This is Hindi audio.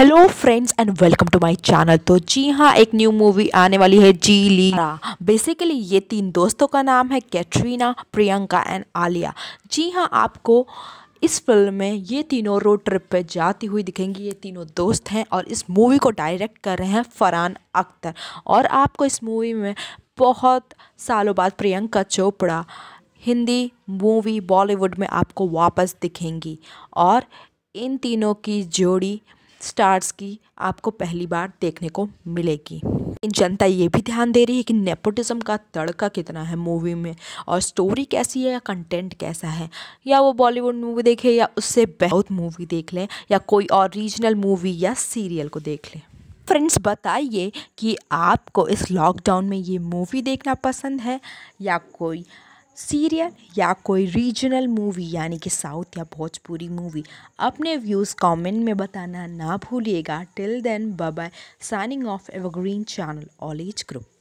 hello friends and welcome to my channel तो जी हाँ एक न्यू मूवी आने वाली है जी ली बेसिकली ये तीन दोस्तों का नाम है कैटरीना प्रियंका एंड आलिया जी हाँ आपको इस फिल्म में ये तीनों रोड ट्रिप पे जाती हुई दिखेंगी ये तीनों दोस्त हैं और इस मूवी को डायरेक्ट कर रहे हैं फरहान अख्तर और आपको इस मूवी में बहुत सालों बाद प्रियंका चोपड़ा हिंदी मूवी बॉलीवुड में आपको वापस दिखेंगी और इन तीनों की जोड़ी स्टार्स की आपको पहली बार देखने को मिलेगी लेकिन जनता ये भी ध्यान दे रही है कि नेपोटिज्म का तड़का कितना है मूवी में और स्टोरी कैसी है या कंटेंट कैसा है या वो बॉलीवुड मूवी देखे या उससे बहुत मूवी देख लें या कोई और रीजनल मूवी या सीरियल को देख लें फ्रेंड्स बताइए कि आपको इस लॉकडाउन में ये मूवी देखना पसंद है या कोई सीरियल या कोई रीजनल मूवी यानी कि साउथ या भोजपुरी मूवी अपने व्यूज़ कमेंट में बताना ना भूलिएगा till then bye signing off evergreen channel all age group